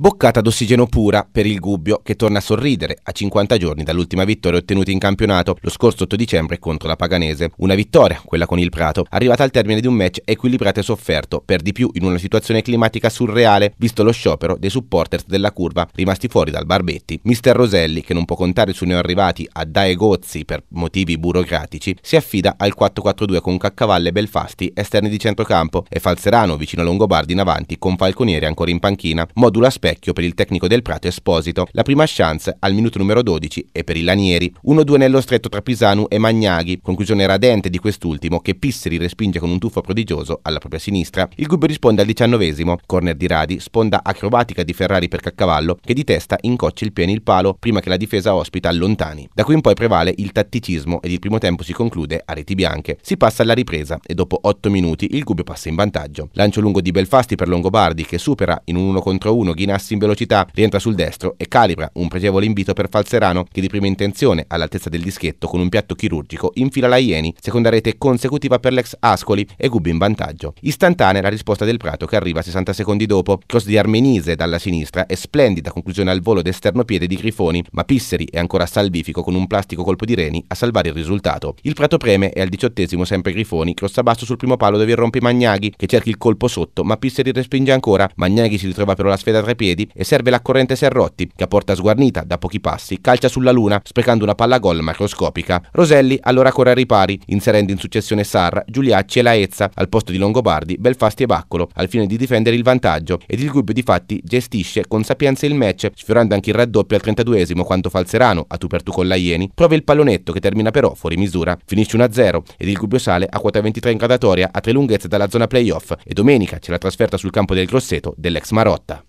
Boccata d'ossigeno pura per il Gubbio, che torna a sorridere a 50 giorni dall'ultima vittoria ottenuta in campionato lo scorso 8 dicembre contro la Paganese. Una vittoria, quella con il Prato, arrivata al termine di un match equilibrato e sofferto, per di più in una situazione climatica surreale, visto lo sciopero dei supporters della curva rimasti fuori dal Barbetti. Mister Roselli, che non può contare sui neoarrivati a Dae Gozzi per motivi burocratici, si affida al 4-4-2 con Caccavalle e Belfasti esterni di centrocampo e Falzerano vicino a Longobardi in avanti con Falconieri ancora in panchina, modula spero Vecchio per il tecnico del Prato Esposito, la prima chance al minuto numero 12 è per i Lanieri. 1-2 nello stretto tra Pisanu e Magnaghi, conclusione radente di quest'ultimo che Pisseri respinge con un tuffo prodigioso alla propria sinistra. Il Gubbio risponde al diciannovesimo, corner di Radi, sponda acrobatica di Ferrari per Caccavallo che di testa incoccia il piede il palo prima che la difesa ospita allontani. Da qui in poi prevale il tatticismo ed il primo tempo si conclude a reti bianche. Si passa alla ripresa e dopo 8 minuti il Gubbio passa in vantaggio. Lancio lungo di Belfasti per Longobardi che supera in un 1 contro 1 Ghinas massima in velocità, rientra sul destro e calibra un pregevole invito per Falzerano che di prima intenzione, all'altezza del dischetto, con un piatto chirurgico, infila la Ieni, seconda rete consecutiva per l'ex Ascoli e Gubbi in vantaggio. Istantanea la risposta del Prato che arriva 60 secondi dopo, cross di Armenise dalla sinistra e splendida conclusione al volo d'esterno piede di Grifoni, ma Pisseri è ancora salvifico con un plastico colpo di reni a salvare il risultato. Il Prato preme e al diciottesimo sempre Grifoni, cross a basso sul primo palo dove irrompe Magnaghi che cerca il colpo sotto, ma Pisseri respinge ancora. Magnaghi si ritrova però la sfeda tra i piedi piedi e serve la corrente Serrotti, che a porta sguarnita, da pochi passi, calcia sulla luna, sprecando una palla gol macroscopica. Roselli allora corre ai ripari, inserendo in successione Sarra, Giuliacci e Laezza, al posto di Longobardi, Belfasti e Baccolo, al fine di difendere il vantaggio, ed il Gubbio difatti gestisce con sapienza il match, sfiorando anche il raddoppio al 32esimo quanto Falzerano, a tu per tu con la Ieni, prova il pallonetto che termina però fuori misura. Finisce 1-0 ed il Gubbio sale a quota 23 in gradatoria a tre lunghezze dalla zona playoff e domenica c'è la trasferta sul campo del Grosseto dell'ex Marotta.